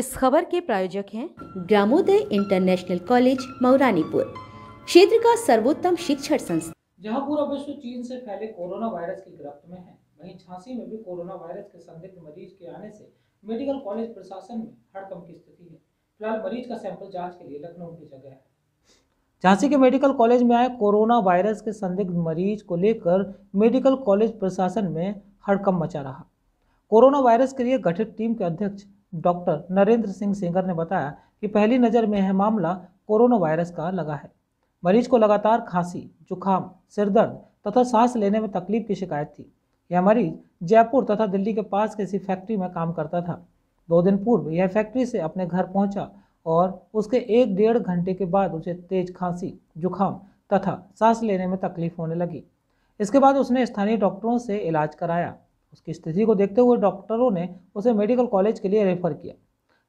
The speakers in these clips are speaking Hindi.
इस खबर के प्रायोजक हैं ग्रामोदय इंटरनेशनल कॉलेज मौरानीपुर क्षेत्र का सर्वोत्तम शिक्षण संस्था जहां पूरा विश्व चीन से फैले कोरोना वायरस की गिरफ्त में है वहीं झांसी में भी कोरोना वायरस के संदिग्ध मरीज के आने से मेडिकल कॉलेज प्रशासन में हड़कम की स्थिति है फिलहाल मरीज का सैंपल जांच के लिए लखनऊ भेजा गया है झांसी के मेडिकल कॉलेज में आए कोरोना वायरस के संदिग्ध मरीज को लेकर मेडिकल कॉलेज प्रशासन में हड़कम मचा रहा कोरोना वायरस के लिए गठित टीम के अध्यक्ष डॉक्टर नरेंद्र सिंह सेंगर ने बताया कि पहली नज़र में यह मामला कोरोना वायरस का लगा है मरीज को लगातार खांसी जुखाम सिरदर्द तथा सांस लेने में तकलीफ की शिकायत थी यह मरीज जयपुर तथा दिल्ली के पास किसी फैक्ट्री में काम करता था दो दिन पूर्व यह फैक्ट्री से अपने घर पहुंचा और उसके एक डेढ़ घंटे के बाद उसे तेज खांसी जुखाम तथा सांस लेने में तकलीफ होने लगी इसके बाद उसने स्थानीय डॉक्टरों से इलाज कराया उसकी स्थिति को देखते हुए डॉक्टरों ने उसे मेडिकल कॉलेज के लिए रेफर किया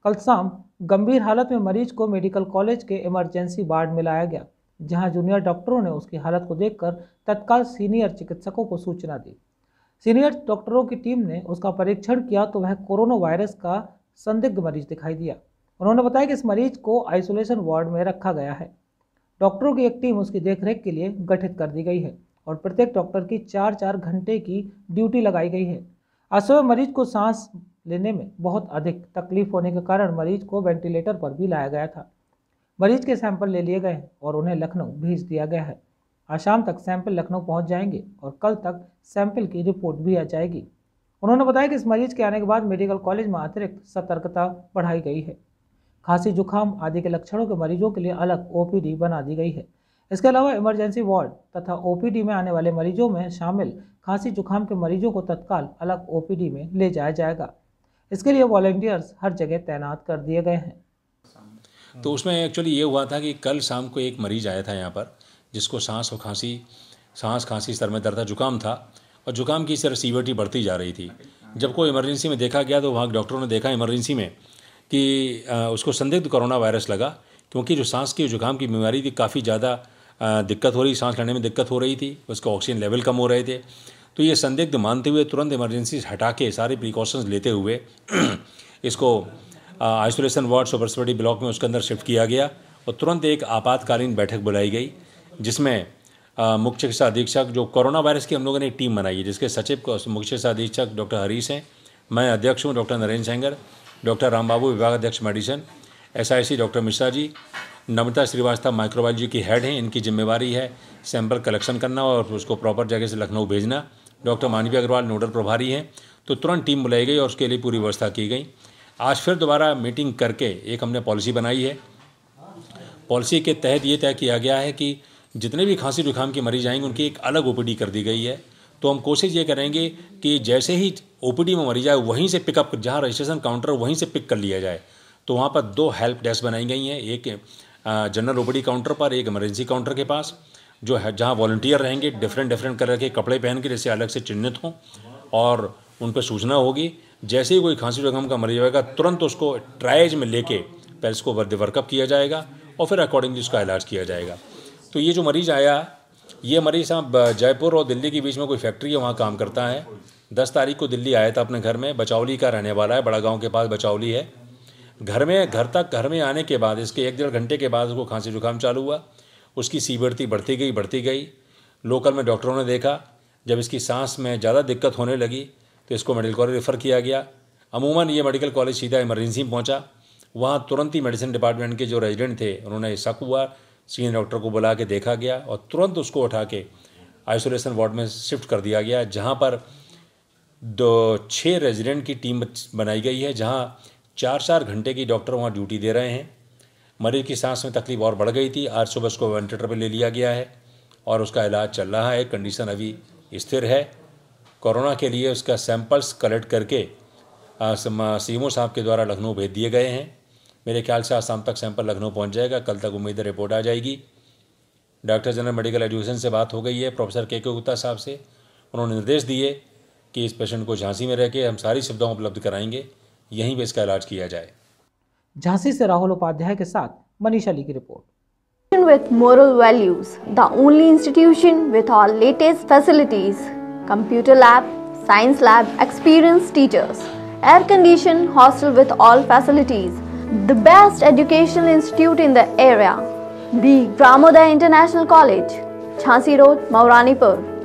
कल शाम गंभीर हालत में मरीज को मेडिकल कॉलेज के इमरजेंसी वार्ड में लाया गया जहां जूनियर डॉक्टरों ने उसकी हालत को देखकर तत्काल सीनियर चिकित्सकों को सूचना दी सीनियर डॉक्टरों की टीम ने उसका परीक्षण किया तो वह कोरोना वायरस का संदिग्ध मरीज दिखाई दिया उन्होंने बताया कि इस मरीज को आइसोलेशन वार्ड में रखा गया है डॉक्टरों की एक टीम उसकी देखरेख के लिए गठित कर दी गई है और प्रत्येक डॉक्टर की चार चार घंटे की ड्यूटी लगाई गई है असो मरीज को सांस लेने में बहुत अधिक तकलीफ होने के कारण मरीज को वेंटिलेटर पर भी लाया गया था मरीज के सैंपल ले लिए गए और उन्हें लखनऊ भेज दिया गया है आज शाम तक सैंपल लखनऊ पहुंच जाएंगे और कल तक सैंपल की रिपोर्ट भी आ जाएगी उन्होंने बताया कि इस मरीज के आने के बाद मेडिकल कॉलेज में अतिरिक्त सतर्कता बढ़ाई गई है खांसी जुकाम आदि के लक्षणों के मरीजों के लिए अलग ओपीडी बना दी गई है इसके अलावा इमरजेंसी वार्ड तथा ओपीडी में आने वाले मरीजों में शामिल खांसी जुकाम के मरीजों को तत्काल अलग ओपीडी में ले जाया जाएगा इसके लिए वॉलेंटियर्स हर जगह तैनात कर दिए गए हैं तो उसमें एक्चुअली ये हुआ था कि कल शाम को एक मरीज आया था यहाँ पर जिसको सांस और खांसी सांस खांसी सर में दर्द था जुकाम था और जुकाम की सर सीवियरिटी बढ़ती जा रही थी जब को इमरजेंसी में देखा गया तो वहाँ डॉक्टरों ने देखा इमरजेंसी में कि उसको संदिग्ध कोरोना वायरस लगा क्योंकि जो सांस की जुकाम की बीमारी थी काफ़ी ज़्यादा दिक्कत हो रही सांस लेने में दिक्कत हो रही थी उसके ऑक्सीजन लेवल कम हो रहे थे तो ये संदिग्ध मानते हुए तुरंत इमरजेंसी हटा के सारे प्रिकॉशंस लेते हुए इसको आइसोलेशन वार्ड सुपरस्पेटी ब्लॉक में उसके अंदर शिफ्ट किया गया और तुरंत एक आपातकालीन बैठक बुलाई गई जिसमें मुख्य चिकित्सा अधीक्षक जो कोरोना वायरस की हम लोगों ने एक टीम बनाई है जिसके सचिव मुख्य चिकित्सा अधीक्षक डॉक्टर हरीश हैं मैं अध्यक्ष हूँ डॉक्टर नरेंद्र सेंगर डॉक्टर रामबाबू विभाग अध्यक्ष medicine S doctor Mishra ji Namrata Srivastava microbiology की हेड हैं इनकी जिम्मेवारी है सैंपल कलेक्शन करना और उसको प्रॉपर जगह से लखनऊ भेजना डॉक्टर मानवी अग्रवाल नोडल प्रभारी हैं तो तुरंत टीम बुलाई गई और उसके लिए पूरी व्यवस्था की गई आज फिर दोबारा मीटिंग करके एक हमने पॉलिसी बनाई है पॉलिसी के तहत ये तय किया गया है कि जितने भी खांसी जुकाम के मरीज आएंगे उनकी एक अलग ओ कर दी गई है तो हम कोशिश ये करेंगे कि जैसे ही ओ में मरीज आए वहीं से पिकअप जहाँ रजिस्ट्रेशन काउंटर वहीं से पिक कर लिया जाए तो वहाँ पर दो हेल्प डेस्क बनाई गई हैं एक जनरल ओबड़ी काउंटर पर एक इमरजेंसी काउंटर के पास जो है जहाँ वॉल्टियर रहेंगे डिफरेंट डिफरेंट कलर के कपड़े पहन के जैसे अलग से चिन्हित हों और उन पर सूचना होगी जैसे ही कोई खांसी जुकाम का मरीज होगा तुरंत उसको ट्राइज में लेके पहले उसको वर्दी वर्कअप किया जाएगा और फिर अकॉर्डिंगली उसका इलाज किया जाएगा तो ये जो मरीज़ आया ये मरीज साहब जयपुर और दिल्ली के बीच में कोई फैक्ट्री है वहाँ काम करता है दस तारीख को दिल्ली आया था अपने घर में बचौली का रहने वाला है बड़ा गाँव के पास बचौली है घर में घर तक घर में आने के बाद इसके एक डेढ़ घंटे के बाद उसको खांसी जुकाम चालू हुआ उसकी सीबरती बढ़ती गई बढ़ती गई लोकल में डॉक्टरों ने देखा जब इसकी सांस में ज़्यादा दिक्कत होने लगी तो इसको मेडिकल कॉलेज रेफ़र किया गया अमूमन ये मेडिकल कॉलेज सीधा इमरजेंसी में पहुँचा वहाँ तुरंत ही मेडिसिन डिपार्टमेंट के जो रेजिडेंट थे उन्होंने शक हुआ सीनियर डॉक्टर को बुला के देखा गया और तुरंत उसको उठा के आइसोलेशन वार्ड में शिफ्ट कर दिया गया जहाँ पर दो छः रेजिडेंट की टीम बनाई गई है जहाँ चार चार घंटे की डॉक्टर वहाँ ड्यूटी दे रहे हैं मरीज की सांस में तकलीफ और बढ़ गई थी आज सुबह उसको वेंटिलेटर पर ले लिया गया है और उसका इलाज चल रहा है कंडीशन अभी स्थिर है कोरोना के लिए उसका सैंपल्स कलेक्ट करके सीमो साहब के द्वारा लखनऊ भेज दिए गए हैं मेरे ख्याल से आज शाम तक सैंपल लखनऊ पहुंच जाएगा कल तक उम्मीद रिपोर्ट आ जाएगी डॉक्टर जनरल मेडिकल एजुकेशन से बात हो गई है प्रोफेसर के के गुप्ता साहब से उन्होंने निर्देश दिए कि इस पेशेंट को झांसी में रह के हम सारी सुविधाओं उपलब्ध कराएंगे यहीं पे इसका इलाज किया जाए झांसी से राहुल उपाध्याय के साथ मनीष अली की report with moral values the only institution with all latest facilities computer lab science lab experience teachers air condition hostel with all facilities the best educational institute in the area the international college Jhansi road Mauranipur